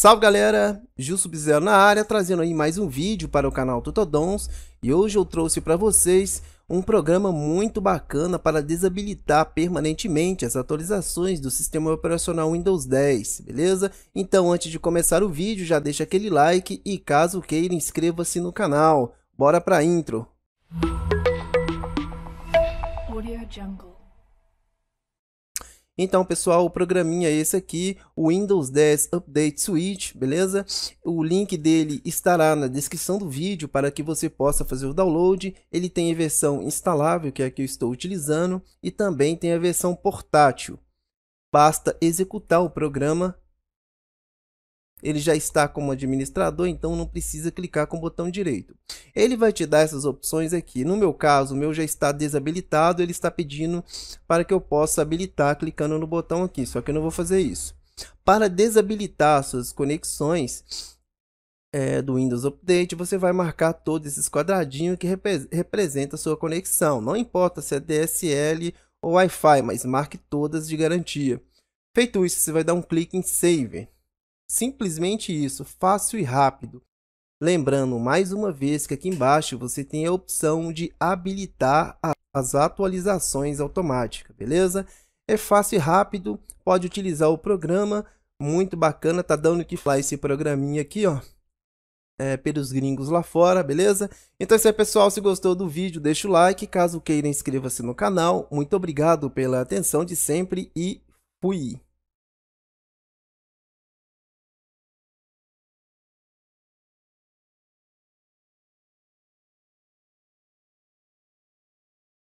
Salve galera, Gil Sub-Zero na área, trazendo aí mais um vídeo para o canal Tutodons e hoje eu trouxe para vocês um programa muito bacana para desabilitar permanentemente as atualizações do sistema operacional Windows 10, beleza? Então antes de começar o vídeo já deixa aquele like e caso queira inscreva-se no canal. Bora para a intro! Audio Jungle. Então, pessoal, o programinha é esse aqui, o Windows 10 Update Switch, beleza? O link dele estará na descrição do vídeo para que você possa fazer o download. Ele tem a versão instalável, que é a que eu estou utilizando, e também tem a versão portátil. Basta executar o programa ele já está como administrador, então não precisa clicar com o botão direito ele vai te dar essas opções aqui. No meu caso, o meu já está desabilitado, ele está pedindo para que eu possa habilitar clicando no botão aqui, só que eu não vou fazer isso. Para desabilitar suas conexões, é, do Windows Update, você vai marcar todos esses quadradinhos que repre representa a sua conexão. Não importa se é DSL ou Wi-Fi, mas marque todas de garantia. Feito isso, você vai dar um clique em Save. Simplesmente isso, fácil e rápido. Lembrando mais uma vez que aqui embaixo você tem a opção de habilitar as atualizações automáticas, beleza? É fácil e rápido, pode utilizar o programa, muito bacana, tá dando que falar esse programinha aqui, ó. É, pelos gringos lá fora, beleza? Então é isso aí, pessoal. Se gostou do vídeo, deixa o like. Caso queira, inscreva-se no canal. Muito obrigado pela atenção de sempre e fui!